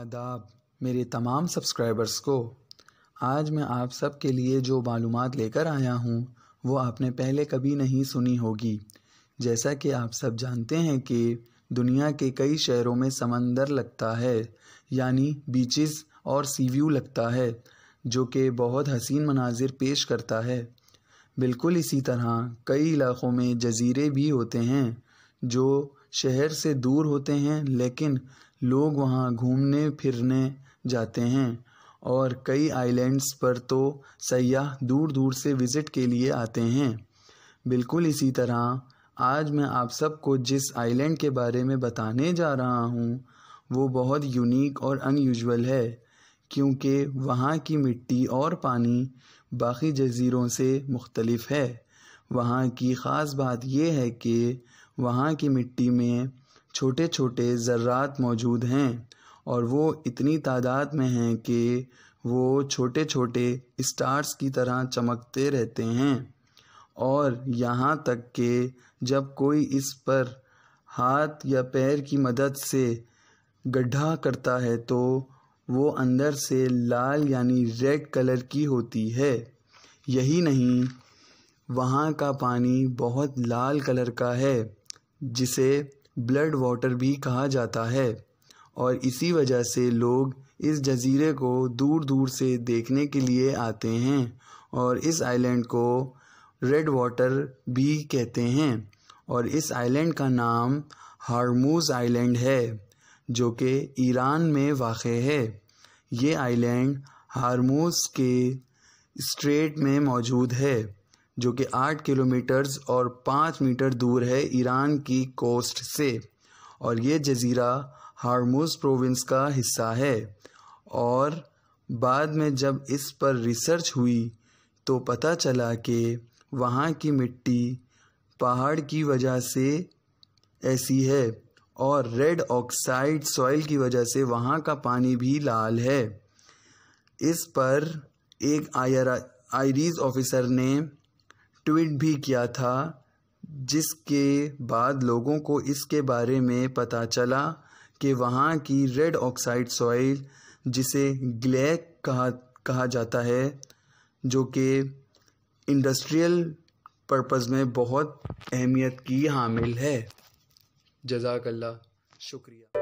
आदाब मेरे तमाम सब्सक्राइबर्स को आज मैं आप सब के लिए जो मालूम लेकर आया हूँ वो आपने पहले कभी नहीं सुनी होगी जैसा कि आप सब जानते हैं कि दुनिया के कई शहरों में समंदर लगता है यानी बीचेस और सी व्यू लगता है जो कि बहुत हसीन मनाजिर पेश करता है बिल्कुल इसी तरह कई इलाक़ों में जजीरे भी होते हैं जो शहर से दूर होते हैं लेकिन लोग वहाँ घूमने फिरने जाते हैं और कई आइलैंड्स पर तो सयाह दूर दूर से विज़िट के लिए आते हैं बिल्कुल इसी तरह आज मैं आप सबको जिस आइलैंड के बारे में बताने जा रहा हूँ वो बहुत यूनिक और अनयूजुअल है क्योंकि वहाँ की मिट्टी और पानी बाकी जजीरों से मुख्तलफ है वहाँ की ख़ास बात यह है कि वहाँ की मिट्टी में छोटे छोटे ज़र्रात मौजूद हैं और वो इतनी तादाद में हैं कि वो छोटे छोटे स्टार्स की तरह चमकते रहते हैं और यहाँ तक कि जब कोई इस पर हाथ या पैर की मदद से गड्ढा करता है तो वो अंदर से लाल यानी रेड कलर की होती है यही नहीं वहाँ का पानी बहुत लाल कलर का है जिसे ब्लड वाटर भी कहा जाता है और इसी वजह से लोग इस जज़ीरे को दूर दूर से देखने के लिए आते हैं और इस आइलैंड को रेड वाटर भी कहते हैं और इस आइलैंड का नाम हारमूज आइलैंड है जो कि ईरान में वाक़ है ये आइलैंड हारमूज के स्ट्रेट में मौजूद है जो कि आठ किलोमीटर्स और पाँच मीटर दूर है ईरान की कोस्ट से और ये जजीरा हारमोस प्रोविंस का हिस्सा है और बाद में जब इस पर रिसर्च हुई तो पता चला कि वहाँ की मिट्टी पहाड़ की वजह से ऐसी है और रेड ऑक्साइड सॉइल की वजह से वहाँ का पानी भी लाल है इस पर एक आयरा आईरीज ऑफिसर ने ट्वीट भी किया था जिसके बाद लोगों को इसके बारे में पता चला कि वहाँ की रेड ऑक्साइड सॉइल जिसे ग्लैक कहा कहा जाता है जो कि इंडस्ट्रियल पर्पज़ में बहुत अहमियत की हामिल है जजाकल्ला शुक्रिया